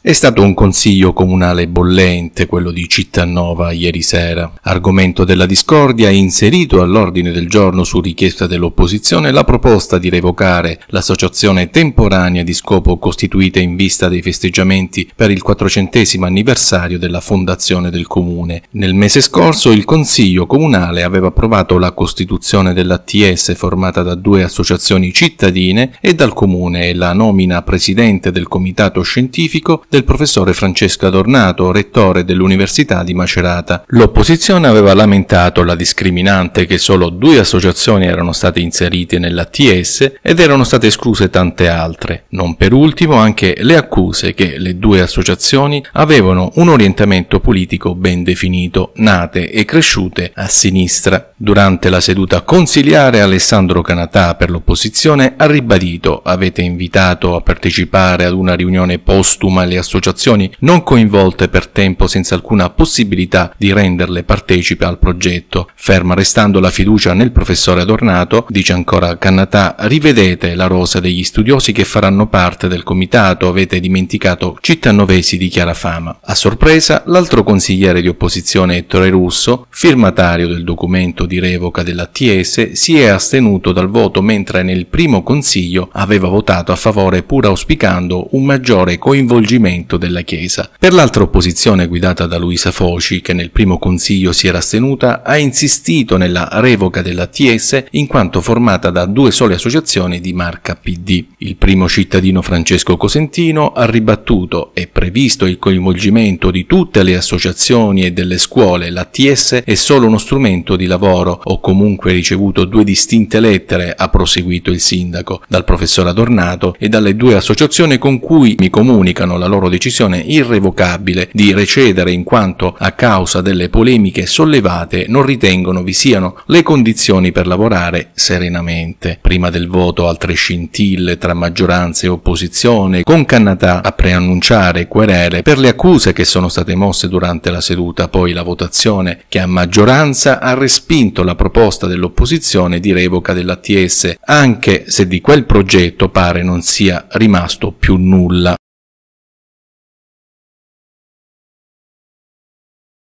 È stato un consiglio comunale bollente quello di Cittanova ieri sera. Argomento della discordia è inserito all'ordine del giorno su richiesta dell'opposizione la proposta di revocare l'associazione temporanea di scopo costituita in vista dei festeggiamenti per il 400 anniversario della fondazione del comune. Nel mese scorso il consiglio comunale aveva approvato la costituzione dell'ATS formata da due associazioni cittadine e dal comune e la nomina presidente del comitato scientifico del professore Francesco Adornato, rettore dell'Università di Macerata. L'opposizione aveva lamentato la discriminante che solo due associazioni erano state inserite nell'ATS ed erano state escluse tante altre. Non per ultimo anche le accuse che le due associazioni avevano un orientamento politico ben definito, nate e cresciute a sinistra. Durante la seduta consiliare Alessandro Canatà per l'opposizione ha ribadito avete invitato a partecipare ad una riunione postuma le associazioni non coinvolte per tempo senza alcuna possibilità di renderle partecipe al progetto. Ferma restando la fiducia nel professore Adornato, dice ancora Cannatà, rivedete la rosa degli studiosi che faranno parte del comitato, avete dimenticato cittanovesi di chiara fama. A sorpresa, l'altro consigliere di opposizione Ettore Russo, firmatario del documento di revoca dell'ATS, si è astenuto dal voto mentre nel primo consiglio aveva votato a favore pur auspicando un maggiore coinvolgimento rifornimento della Chiesa. Per l'altra opposizione guidata da Luisa Foci, che nel primo consiglio si era astenuta, ha insistito nella revoca della TS in quanto formata da due sole associazioni di marca PD. Il primo cittadino Francesco Cosentino ha ribattuto è previsto il coinvolgimento di tutte le associazioni e delle scuole, la TS è solo uno strumento di lavoro, ho comunque ricevuto due distinte lettere, ha proseguito il sindaco, dal professor Adornato e dalle due associazioni con cui mi comunicano la loro loro decisione irrevocabile di recedere in quanto a causa delle polemiche sollevate non ritengono vi siano le condizioni per lavorare serenamente. Prima del voto altre scintille tra maggioranza e opposizione, con Cannatà a preannunciare querele per le accuse che sono state mosse durante la seduta, poi la votazione che a maggioranza ha respinto la proposta dell'opposizione di revoca dell'ATS, anche se di quel progetto pare non sia rimasto più nulla.